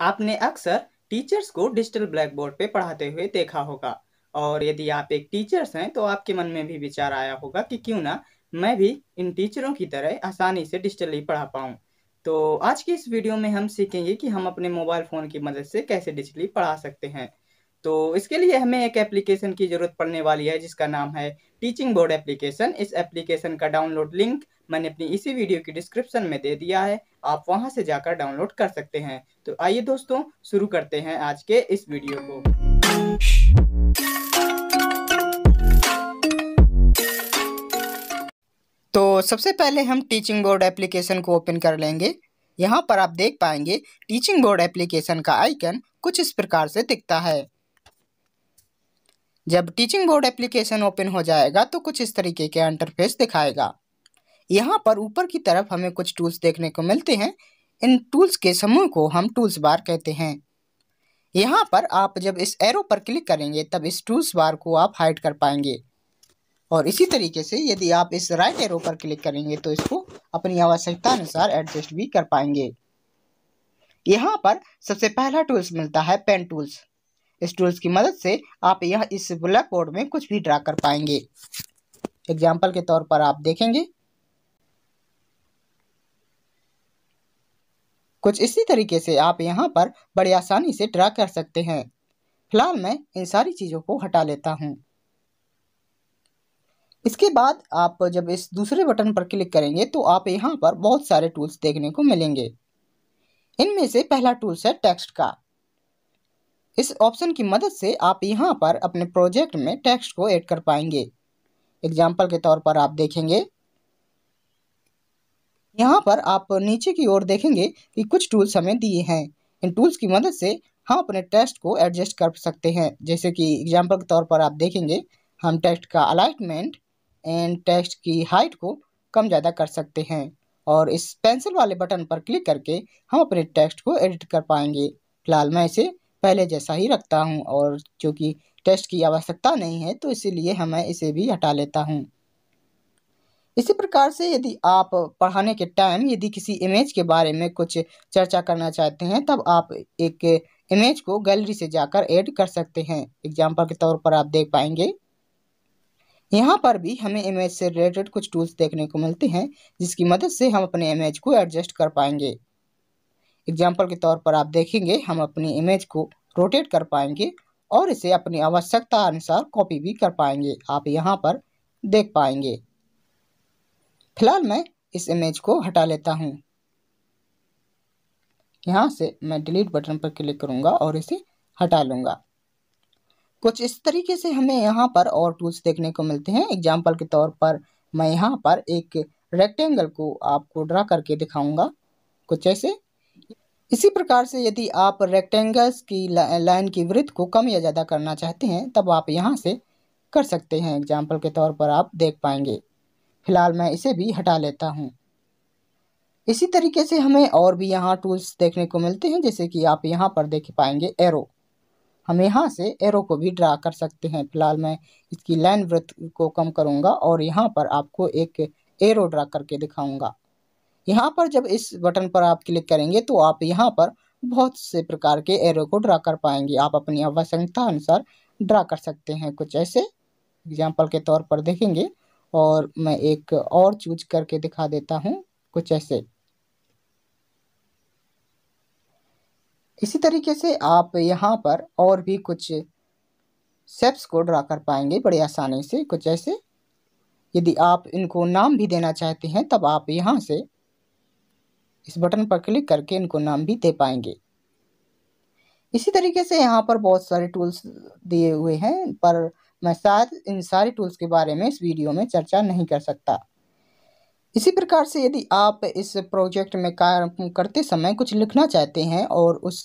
आपने अक्सर टीचर्स को डिजिटल ब्लैक बोर्ड पे पढ़ाते हुए देखा होगा और यदि आप एक टीचर्स हैं तो आपके मन में भी विचार आया होगा कि क्यों ना मैं भी इन टीचरों की तरह आसानी से डिजिटली पढ़ा पाऊँ तो आज की इस वीडियो में हम सीखेंगे कि हम अपने मोबाइल फ़ोन की मदद से कैसे डिजिटली पढ़ा सकते हैं तो इसके लिए हमें एक एप्लीकेशन की ज़रूरत पड़ने वाली है जिसका नाम है टीचिंग बोर्ड एप्लीकेशन इस एप्लीकेशन का डाउनलोड लिंक मैंने अपनी इसी वीडियो की डिस्क्रिप्शन में दे दिया है आप वहां से जाकर डाउनलोड कर सकते हैं तो आइए दोस्तों शुरू करते हैं आज के इस वीडियो को तो सबसे पहले हम टीचिंग बोर्ड एप्लीकेशन को ओपन कर लेंगे यहाँ पर आप देख पाएंगे टीचिंग बोर्ड एप्लीकेशन का आइकन कुछ इस प्रकार से दिखता है जब टीचिंग बोर्ड एप्लीकेशन ओपन हो जाएगा तो कुछ इस तरीके के इंटरफेस दिखाएगा यहाँ पर ऊपर की तरफ हमें कुछ टूल्स देखने को मिलते हैं इन टूल्स के समूह को हम टूल्स बार कहते हैं यहाँ पर आप जब इस एरो पर क्लिक करेंगे तब इस टूल्स बार को आप हाइड कर पाएंगे और इसी तरीके से यदि आप इस राइट एरो पर क्लिक करेंगे तो इसको अपनी आवश्यकता अनुसार एडजस्ट भी कर पाएंगे यहाँ पर सबसे पहला टूल्स मिलता है पेन टूल्स इस टूल्स की मदद से आप यह इस ब्लैक बोर्ड में कुछ भी ड्रा कर पाएंगे एग्जाम्पल के तौर पर आप देखेंगे कुछ इसी तरीके से आप यहाँ पर बड़ी आसानी से ड्रा कर सकते हैं फिलहाल मैं इन सारी चीज़ों को हटा लेता हूँ इसके बाद आप जब इस दूसरे बटन पर क्लिक करेंगे तो आप यहाँ पर बहुत सारे टूल्स देखने को मिलेंगे इनमें से पहला टूल्स है टेक्स्ट का इस ऑप्शन की मदद से आप यहाँ पर अपने प्रोजेक्ट में टेक्स्ट को ऐड कर पाएंगे एग्जाम्पल के तौर पर आप देखेंगे यहाँ पर आप नीचे की ओर देखेंगे कि कुछ टूल्स हमें दिए हैं इन टूल्स की मदद से हम अपने टेस्ट को एडजस्ट कर सकते हैं जैसे कि एग्जाम्पल के तौर पर आप देखेंगे हम टेक्स्ट का अलाइटमेंट एंड टेक्स्ट की हाइट को कम ज़्यादा कर सकते हैं और इस पेंसिल वाले बटन पर क्लिक करके हम अपने टेक्स्ट को एडिट कर पाएंगे फिलहाल मैं इसे पहले जैसा ही रखता हूँ और चूँकि टेस्ट की आवश्यकता नहीं है तो इसीलिए मैं इसे भी हटा लेता हूँ इसी प्रकार से यदि आप पढ़ाने के टाइम यदि किसी इमेज के बारे में कुछ चर्चा करना चाहते हैं तब आप एक इमेज को गैलरी से जाकर ऐड कर सकते हैं एग्जाम्पल के तौर पर आप देख पाएंगे यहाँ पर भी हमें इमेज से रिलेटेड कुछ टूल्स देखने को मिलते हैं जिसकी मदद से हम अपने इमेज को एडजस्ट कर पाएंगे एग्जाम्पल के तौर पर आप देखेंगे हम अपनी इमेज को रोटेट कर पाएंगे और इसे अपनी आवश्यकता अनुसार कॉपी भी कर पाएंगे आप यहाँ पर देख पाएंगे फिलहाल मैं इस इमेज को हटा लेता हूँ यहाँ से मैं डिलीट बटन पर क्लिक करूँगा और इसे हटा लूँगा कुछ इस तरीके से हमें यहाँ पर और टूल्स देखने को मिलते हैं एग्जाम्पल के तौर पर मैं यहाँ पर एक रेक्टेंगल को आपको ड्रा करके दिखाऊंगा कुछ ऐसे इसी प्रकार से यदि आप रेक्टेंगल्स की लाइन की वृत्त को कम या ज़्यादा करना चाहते हैं तब आप यहाँ से कर सकते हैं एग्जाम्पल के तौर पर आप देख पाएंगे फिलहाल मैं इसे भी हटा लेता हूँ इसी तरीके से हमें और भी यहाँ टूल्स देखने को मिलते हैं जैसे कि आप यहाँ पर देख पाएंगे एरो हम यहाँ से एरो को भी ड्रा कर सकते हैं फिलहाल मैं इसकी लाइन वृत्त को कम करूँगा और यहाँ पर आपको एक एरो ड्रा करके दिखाऊँगा यहाँ पर जब इस बटन पर आप क्लिक करेंगे तो आप यहाँ पर बहुत से प्रकार के एरो को ड्रा कर पाएंगे आप अपनी आवश्यकता अनुसार ड्रा कर सकते हैं कुछ ऐसे एग्जाम्पल के तौर पर देखेंगे और मैं एक और चूज करके दिखा देता हूँ कुछ ऐसे इसी तरीके से आप यहाँ पर और भी कुछ सेप्स को ड्रा कर पाएंगे बड़े आसानी से कुछ ऐसे यदि आप इनको नाम भी देना चाहते हैं तब आप यहाँ से इस बटन पर क्लिक करके इनको नाम भी दे पाएंगे इसी तरीके से यहाँ पर बहुत सारे टूल्स दिए हुए हैं पर मैं शायद इन सारे टूल्स के बारे में इस वीडियो में चर्चा नहीं कर सकता इसी प्रकार से यदि आप इस प्रोजेक्ट में कार्य करते समय कुछ लिखना चाहते हैं और उस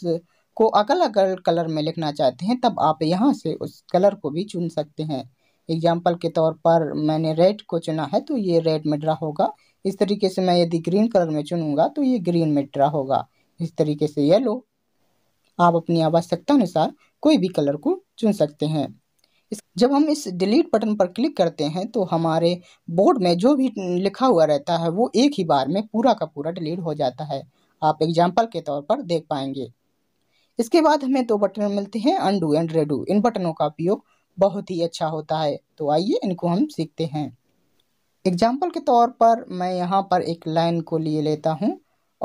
को अगल अगल कलर में लिखना चाहते हैं तब आप यहाँ से उस कलर को भी चुन सकते हैं एग्जाम्पल के तौर पर मैंने रेड को चुना है तो ये रेड में ड्रा होगा इस तरीके से मैं यदि ग्रीन कलर में चुनूँगा तो ये ग्रीन में ड्रा होगा इस तरीके से येलो आप अपनी आवश्यकता अनुसार कोई भी कलर को चुन सकते हैं जब हम इस डिलीट बटन पर क्लिक करते हैं तो हमारे बोर्ड में जो भी लिखा हुआ रहता है वो एक ही बार में पूरा का पूरा डिलीट हो जाता है आप एग्जाम्पल के तौर पर देख पाएंगे इसके बाद हमें दो बटन मिलते हैं अंडू एंड रेडू इन बटनों का उपयोग बहुत ही अच्छा होता है तो आइए इनको हम सीखते हैं एग्जाम्पल के तौर पर मैं यहाँ पर एक लाइन को लिए लेता हूँ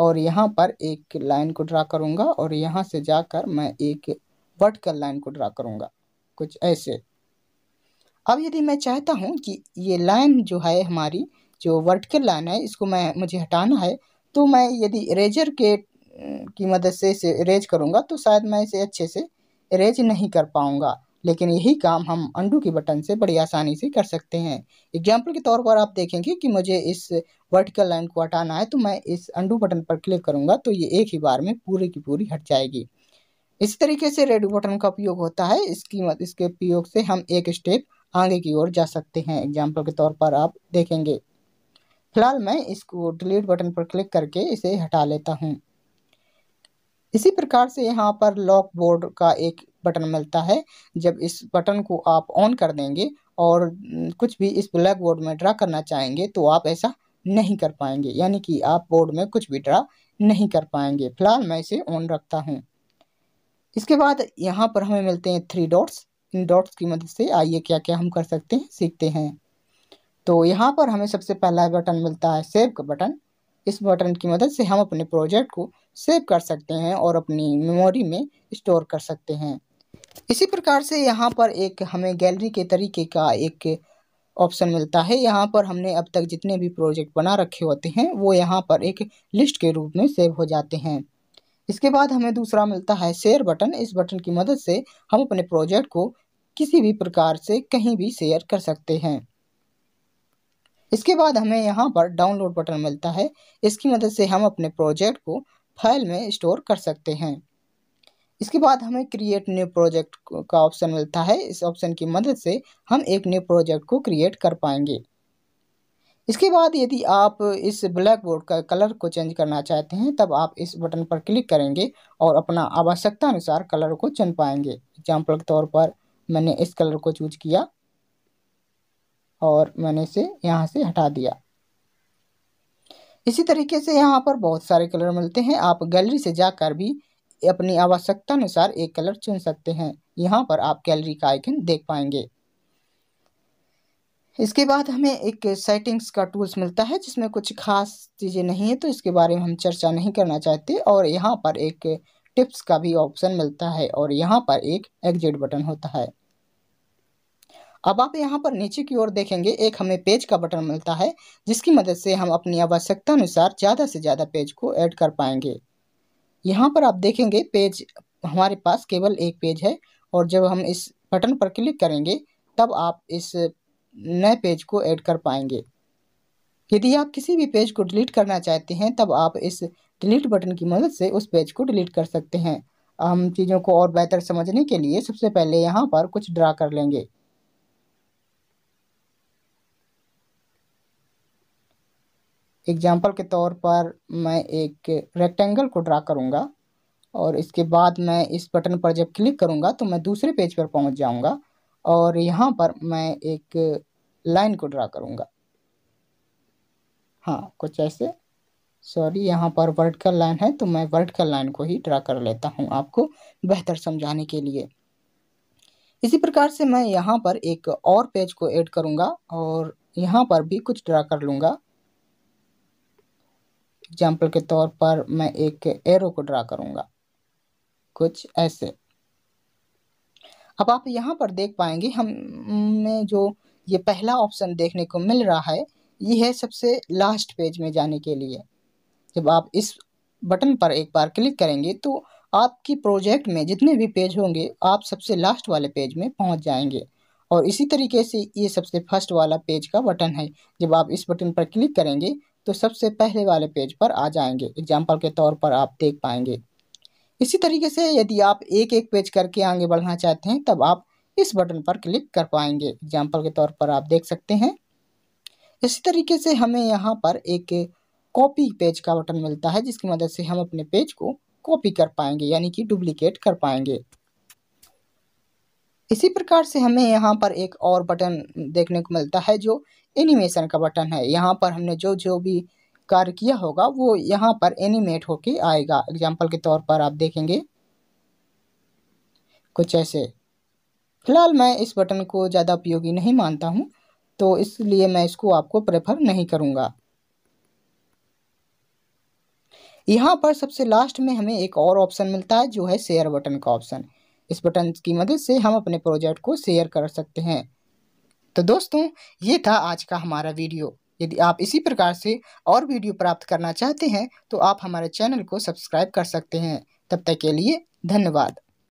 और यहाँ पर एक लाइन को ड्रा करूँगा और यहाँ से जाकर मैं एक वर्टिकल लाइन को ड्रा करूँगा कुछ ऐसे अब यदि मैं चाहता हूँ कि ये लाइन जो है हमारी जो वर्टिकल लाइन है इसको मैं मुझे हटाना है तो मैं यदि रेजर के की मदद से इसे इरेज करूँगा तो शायद मैं इसे अच्छे से इरेज नहीं कर पाऊँगा लेकिन यही काम हम अंडू के बटन से बड़ी आसानी से कर सकते हैं एग्जाम्पल के तौर पर आप देखेंगे कि मुझे इस वर्टिकल लाइन को हटाना है तो मैं इस अंडू बटन पर क्लिक करूँगा तो ये एक ही बार में पूरे की पूरी हट जाएगी इस तरीके से रेडू बटन का उपयोग होता है इसकी इसके उपयोग से हम एक स्टेप आगे की ओर जा सकते हैं एग्जाम्पल के तौर पर आप देखेंगे फिलहाल मैं इसको डिलीट बटन पर क्लिक करके इसे हटा लेता हूँ इसी प्रकार से यहाँ पर लॉक बोर्ड का एक बटन मिलता है जब इस बटन को आप ऑन कर देंगे और कुछ भी इस ब्लैक बोर्ड में ड्रा करना चाहेंगे तो आप ऐसा नहीं कर पाएंगे यानी कि आप बोर्ड में कुछ भी ड्रा नहीं कर पाएंगे फिलहाल मैं इसे ऑन रखता हूँ इसके बाद यहाँ पर हमें मिलते हैं थ्री डॉट्स इन डॉट्स की मदद से आइए क्या क्या हम कर सकते हैं सीखते हैं तो यहाँ पर हमें सबसे पहला बटन मिलता है सेव का बटन इस बटन की मदद से हम अपने प्रोजेक्ट को सेव कर सकते हैं और अपनी मेमोरी में स्टोर कर सकते हैं इसी प्रकार से यहाँ पर एक हमें गैलरी के तरीके का एक ऑप्शन मिलता है यहाँ पर हमने अब तक जितने भी प्रोजेक्ट बना रखे होते हैं वो यहाँ पर एक लिस्ट के रूप में सेव हो जाते हैं इसके बाद हमें दूसरा मिलता है शेयर बटन इस बटन की मदद से हम अपने प्रोजेक्ट को किसी भी प्रकार से कहीं भी शेयर कर सकते हैं इसके बाद हमें यहाँ पर डाउनलोड बटन मिलता है इसकी मदद से हम अपने प्रोजेक्ट को फाइल में स्टोर कर सकते हैं इसके बाद हमें क्रिएट न्यू प्रोजेक्ट का ऑप्शन मिलता है इस ऑप्शन की मदद से हम एक न्यू प्रोजेक्ट को क्रिएट कर पाएंगे इसके बाद यदि आप इस ब्लैक बोर्ड का कलर को चेंज करना चाहते हैं तब आप इस बटन पर क्लिक करेंगे और अपना आवश्यकता अनुसार कलर को चुन पाएंगे एग्जाम्पल के तौर पर मैंने इस कलर को चूज किया और मैंने इसे यहाँ से हटा दिया इसी तरीके से यहाँ पर बहुत सारे कलर मिलते हैं आप गैलरी से जाकर भी अपनी आवश्यकता अनुसार एक कलर चुन सकते हैं यहाँ पर आप गैलरी का आइकन देख पाएंगे इसके बाद हमें एक सेटिंग्स का टूल्स मिलता है जिसमें कुछ खास चीज़ें नहीं है तो इसके बारे में हम चर्चा नहीं करना चाहते और यहाँ पर एक टिप्स का भी ऑप्शन मिलता है और यहाँ पर एक एग्जिट बटन होता है अब आप यहाँ पर नीचे की ओर देखेंगे एक हमें पेज का बटन मिलता है जिसकी मदद से हम अपनी आवश्यकता अनुसार ज़्यादा से ज़्यादा पेज को ऐड कर पाएंगे यहाँ पर आप देखेंगे पेज हमारे पास केवल एक पेज है और जब हम इस बटन पर क्लिक करेंगे तब आप इस नए पेज को ऐड कर पाएंगे यदि आप किसी भी पेज को डिलीट करना चाहते हैं तब आप इस डिलीट बटन की मदद से उस पेज को डिलीट कर सकते हैं हम चीज़ों को और बेहतर समझने के लिए सबसे पहले यहाँ पर कुछ ड्रा कर लेंगे एग्जाम्पल के तौर पर मैं एक रेक्टेंगल को ड्रा करूँगा और इसके बाद मैं इस बटन पर जब क्लिक करूँगा तो मैं दूसरे पेज पर पहुँच जाऊँगा और यहाँ पर मैं एक लाइन को ड्रा करूँगा हाँ कुछ ऐसे सॉरी यहाँ पर वर्टिकल लाइन है तो मैं वर्टिकल लाइन को ही ड्रा कर लेता हूँ आपको बेहतर समझाने के लिए इसी प्रकार से मैं यहाँ पर एक और पेज को ऐड करूँगा और यहाँ पर भी कुछ ड्रा कर लूँगा एग्जाम्पल के तौर पर मैं एक एरो को ड्रा करूँगा कुछ ऐसे अब आप यहाँ पर देख पाएंगे हमें जो ये पहला ऑप्शन देखने को मिल रहा है ये है सबसे लास्ट पेज में जाने के लिए जब आप इस बटन पर एक बार क्लिक करेंगे तो आपकी प्रोजेक्ट में जितने भी पेज होंगे आप सबसे लास्ट वाले पेज में पहुंच जाएंगे और इसी तरीके से ये सबसे फर्स्ट वाला पेज का बटन है जब आप इस बटन पर क्लिक करेंगे तो सबसे पहले वाले पेज पर आ जाएंगे एग्जाम्पल के तौर पर आप देख पाएंगे इसी तरीके से यदि आप एक एक पेज करके आगे बढ़ना चाहते हैं तब आप इस बटन पर क्लिक कर पाएंगे एग्जाम्पल के तौर पर आप देख सकते हैं इसी तरीके से हमें यहाँ पर एक कॉपी पेज का बटन मिलता है जिसकी मदद से हम अपने पेज को कॉपी कर पाएंगे यानी कि डुप्लीकेट कर पाएंगे इसी प्रकार से हमें यहाँ पर एक और बटन देखने को मिलता है जो एनिमेशन का बटन है यहाँ पर हमने जो जो भी कार्य किया होगा वो यहाँ पर एनिमेट होके आएगा एग्जाम्पल के तौर पर आप देखेंगे कुछ ऐसे फिलहाल मैं इस बटन को ज़्यादा उपयोगी नहीं मानता हूँ तो इसलिए मैं इसको आपको प्रेफर नहीं करूँगा यहाँ पर सबसे लास्ट में हमें एक और ऑप्शन मिलता है जो है शेयर बटन का ऑप्शन इस बटन की मदद से हम अपने प्रोजेक्ट को शेयर कर सकते हैं तो दोस्तों ये था आज का हमारा वीडियो यदि आप इसी प्रकार से और वीडियो प्राप्त करना चाहते हैं तो आप हमारे चैनल को सब्सक्राइब कर सकते हैं तब तक के लिए धन्यवाद